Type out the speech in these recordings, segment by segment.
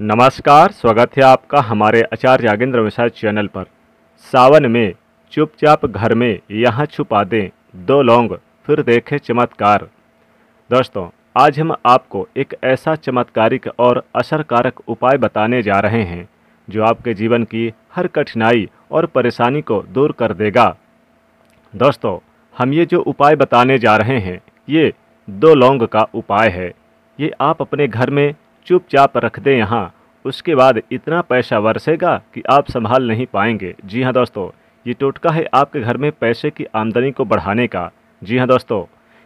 नमस्कार स्वागत है आपका हमारे आचार्य जागेंद्र मिश्रा चैनल पर सावन में चुपचाप घर में यहाँ छुपा दें दो लौंग फिर देखें चमत्कार दोस्तों आज हम आपको एक ऐसा चमत्कारिक और असरकारक उपाय बताने जा रहे हैं जो आपके जीवन की हर कठिनाई और परेशानी को दूर कर देगा दोस्तों हम ये जो उपाय बताने जा रहे हैं ये दो लौंग का उपाय है ये आप अपने घर में चुपचाप रख दें यहाँ उसके बाद इतना पैसा बरसेगा कि आप संभाल नहीं पाएंगे जी हाँ दोस्तों ये टोटका है आपके घर में पैसे की आमदनी को बढ़ाने का जी हाँ दोस्तों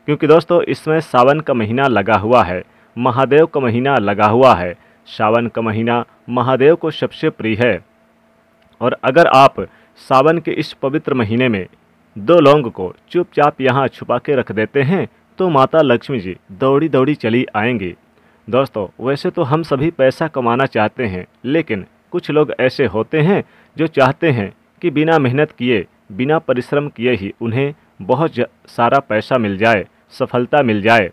क्योंकि दोस्तों इसमें सावन का महीना लगा हुआ है महादेव का महीना लगा हुआ है सावन का महीना महादेव को सबसे प्रिय है और अगर आप सावन के इस पवित्र महीने में दो लौंग को चुपचाप यहाँ छुपा के रख देते हैं तो माता लक्ष्मी जी दौड़ी दौड़ी चली आएंगी दोस्तों वैसे तो हम सभी पैसा कमाना चाहते हैं लेकिन कुछ लोग ऐसे होते हैं जो चाहते हैं कि बिना मेहनत किए बिना परिश्रम किए ही उन्हें बहुत सारा पैसा मिल जाए सफलता मिल जाए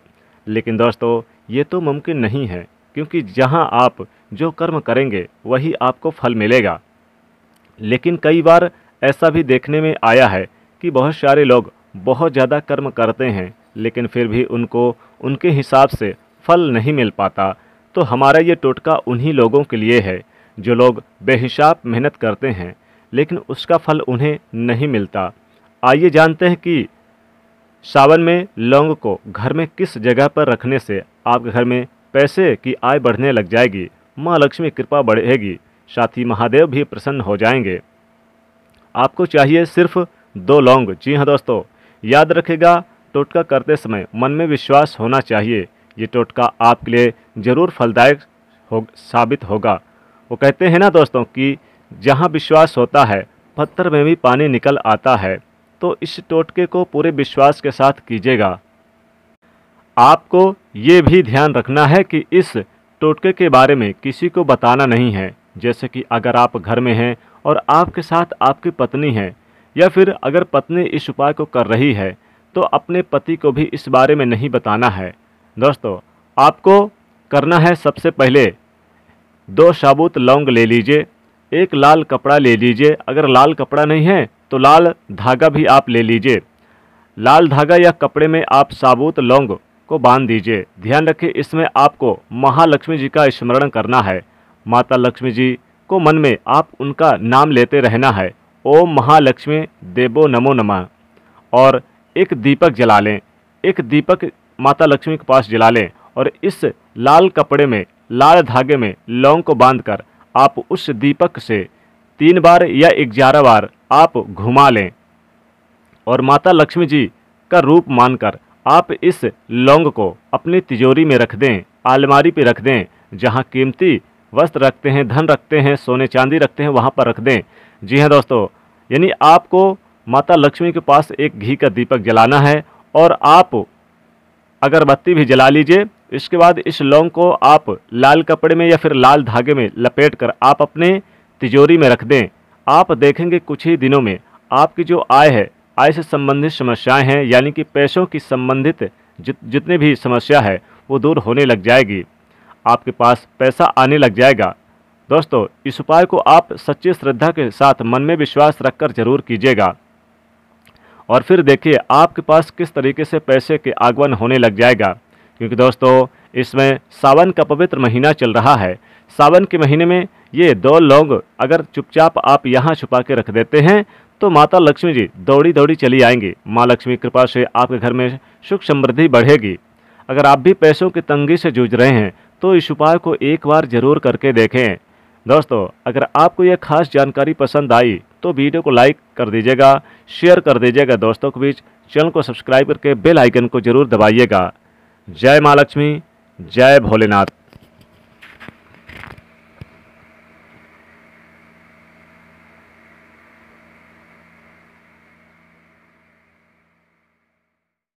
लेकिन दोस्तों ये तो मुमकिन नहीं है क्योंकि जहाँ आप जो कर्म करेंगे वही आपको फल मिलेगा लेकिन कई बार ऐसा भी देखने में आया है कि बहुत सारे लोग बहुत ज़्यादा कर्म करते हैं लेकिन फिर भी उनको उनके हिसाब से फल नहीं मिल पाता तो हमारा ये टोटका उन्हीं लोगों के लिए है जो लोग बेहिसाब मेहनत करते हैं लेकिन उसका फल उन्हें नहीं मिलता आइए जानते हैं कि सावन में लौंग को घर में किस जगह पर रखने से आपके घर में पैसे की आय बढ़ने लग जाएगी माँ लक्ष्मी कृपा बढ़ेगी साथ ही महादेव भी प्रसन्न हो जाएंगे आपको चाहिए सिर्फ दो लौंग जी हाँ दोस्तों याद रखेगा टोटका करते समय मन में विश्वास होना चाहिए ये टोटका आपके लिए ज़रूर फलदायक हो साबित होगा वो कहते हैं ना दोस्तों कि जहाँ विश्वास होता है पत्थर में भी पानी निकल आता है तो इस टोटके को पूरे विश्वास के साथ कीजिएगा आपको ये भी ध्यान रखना है कि इस टोटके के बारे में किसी को बताना नहीं है जैसे कि अगर आप घर में हैं और आपके साथ आपकी पत्नी है या फिर अगर पत्नी इस उपाय को कर रही है तो अपने पति को भी इस बारे में नहीं बताना है दोस्तों आपको करना है सबसे पहले दो साबुत लौंग ले लीजिए एक लाल कपड़ा ले लीजिए अगर लाल कपड़ा नहीं है तो लाल धागा भी आप ले लीजिए लाल धागा या कपड़े में आप साबुत लौंग को बांध दीजिए ध्यान रखिए इसमें आपको महालक्ष्मी जी का स्मरण करना है माता लक्ष्मी जी को मन में आप उनका नाम लेते रहना है ओम महालक्ष्मी देवो नमो नमः और एक दीपक जला लें एक दीपक माता लक्ष्मी के पास जला लें और इस लाल कपड़े में लाल धागे में लौंग को बांधकर आप उस दीपक से तीन बार या ग्यारह बार आप घुमा लें और माता लक्ष्मी जी का रूप मानकर आप इस लौंग को अपनी तिजोरी में रख दें आलमारी पर रख दें जहाँ कीमती वस्त्र रखते हैं धन रखते हैं सोने चांदी रखते हैं वहाँ पर रख दें जी हाँ दोस्तों यानी आपको माता लक्ष्मी के पास एक घी का दीपक जलाना है और आप अगरबत्ती भी जला लीजिए इसके बाद इस लौंग को आप लाल कपड़े में या फिर लाल धागे में लपेट कर आप अपने तिजोरी में रख दें आप देखेंगे कुछ ही दिनों में आपकी जो आय है आय से संबंधित समस्याएं हैं यानी कि पैसों की संबंधित जित जितने भी समस्या है वो दूर होने लग जाएगी आपके पास पैसा आने लग जाएगा दोस्तों इस उपाय को आप सच्ची श्रद्धा के साथ मन में विश्वास रखकर जरूर कीजिएगा और फिर देखिए आपके पास किस तरीके से पैसे के आगमन होने लग जाएगा क्योंकि दोस्तों इसमें सावन का पवित्र महीना चल रहा है सावन के महीने में ये दो लोग अगर चुपचाप आप यहाँ छुपा के रख देते हैं तो माता लक्ष्मी जी दौड़ी दौड़ी चली आएंगी माँ लक्ष्मी कृपा से आपके घर में सुख समृद्धि बढ़ेगी अगर आप भी पैसों की तंगी से जूझ रहे हैं तो इस उपाय को एक बार जरूर करके देखें दोस्तों अगर आपको यह खास जानकारी पसंद आई तो वीडियो को लाइक कर दीजिएगा शेयर कर दीजिएगा दोस्तों के बीच चैनल को सब्सक्राइब करके बेल आइकन को जरूर दबाइएगा जय माँ लक्ष्मी जय भोलेनाथ